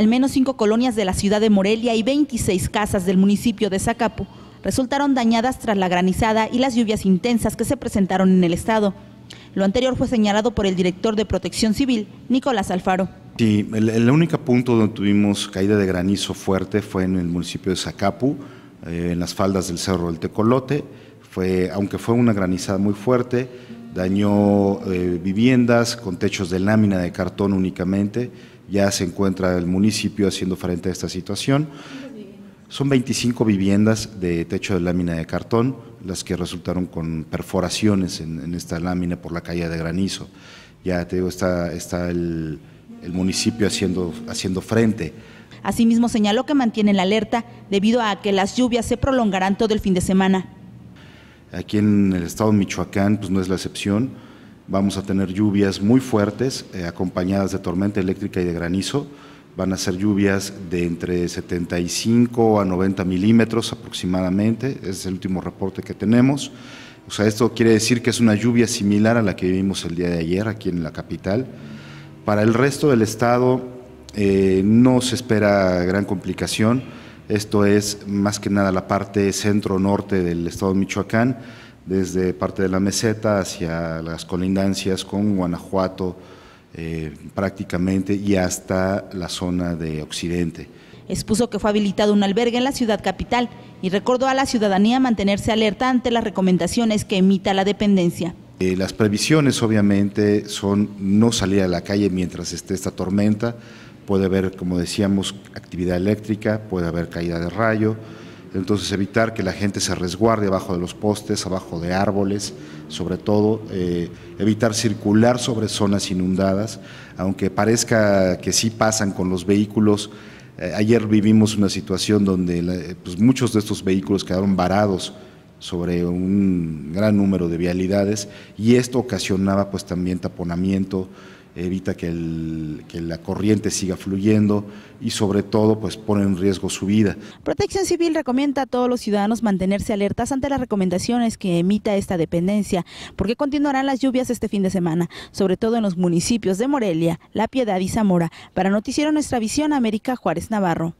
Al menos cinco colonias de la ciudad de Morelia y 26 casas del municipio de Zacapu resultaron dañadas tras la granizada y las lluvias intensas que se presentaron en el estado. Lo anterior fue señalado por el director de Protección Civil, Nicolás Alfaro. Sí, el, único punto donde tuvimos caída de granizo fuerte fue en el municipio de Zacapu, eh, en las faldas del Cerro del Tecolote. Fue, aunque fue una granizada muy fuerte, dañó eh, viviendas con techos de lámina de cartón únicamente. Ya se encuentra el municipio haciendo frente a esta situación. Son 25 viviendas de techo de lámina de cartón, las que resultaron con perforaciones en, esta lámina por la caída de granizo. Ya te digo, está, está el, municipio haciendo, haciendo frente. Asimismo, señaló que mantiene la alerta debido a que las lluvias se prolongarán todo el fin de semana. Aquí en el estado de Michoacán, pues no es la excepción. Vamos a tener lluvias muy fuertes, eh, acompañadas de tormenta eléctrica y de granizo. Van a ser lluvias de entre 75 a 90 milímetros aproximadamente, ese es el último reporte que tenemos. O sea, esto quiere decir que es una lluvia similar a la que vivimos el día de ayer aquí en la capital. Para el resto del estado eh, no se espera gran complicación esto es más que nada la parte centro-norte del estado de Michoacán, desde parte de la meseta hacia las colindancias con Guanajuato eh, prácticamente y hasta la zona de occidente. Expuso que fue habilitado un albergue en la ciudad capital y recordó a la ciudadanía mantenerse alerta ante las recomendaciones que emita la dependencia. Eh, las previsiones obviamente son no salir a la calle mientras esté esta tormenta, puede haber, como decíamos, actividad eléctrica, puede haber caída de rayo, entonces evitar que la gente se resguarde abajo de los postes, abajo de árboles, sobre todo, eh, evitar circular sobre zonas inundadas, aunque parezca que sí pasan con los vehículos. Eh, ayer vivimos una situación donde eh, pues, muchos de estos vehículos quedaron varados sobre un gran número de vialidades y esto ocasionaba pues también taponamiento, evita que, la corriente siga fluyendo y sobre todo pues pone en riesgo su vida. Protección Civil recomienda a todos los ciudadanos mantenerse alertas ante las recomendaciones que emita esta dependencia, porque continuarán las lluvias este fin de semana, sobre todo en los municipios de Morelia, La Piedad y Zamora. Para Noticiero Nuestra Visión, América Juárez Navarro.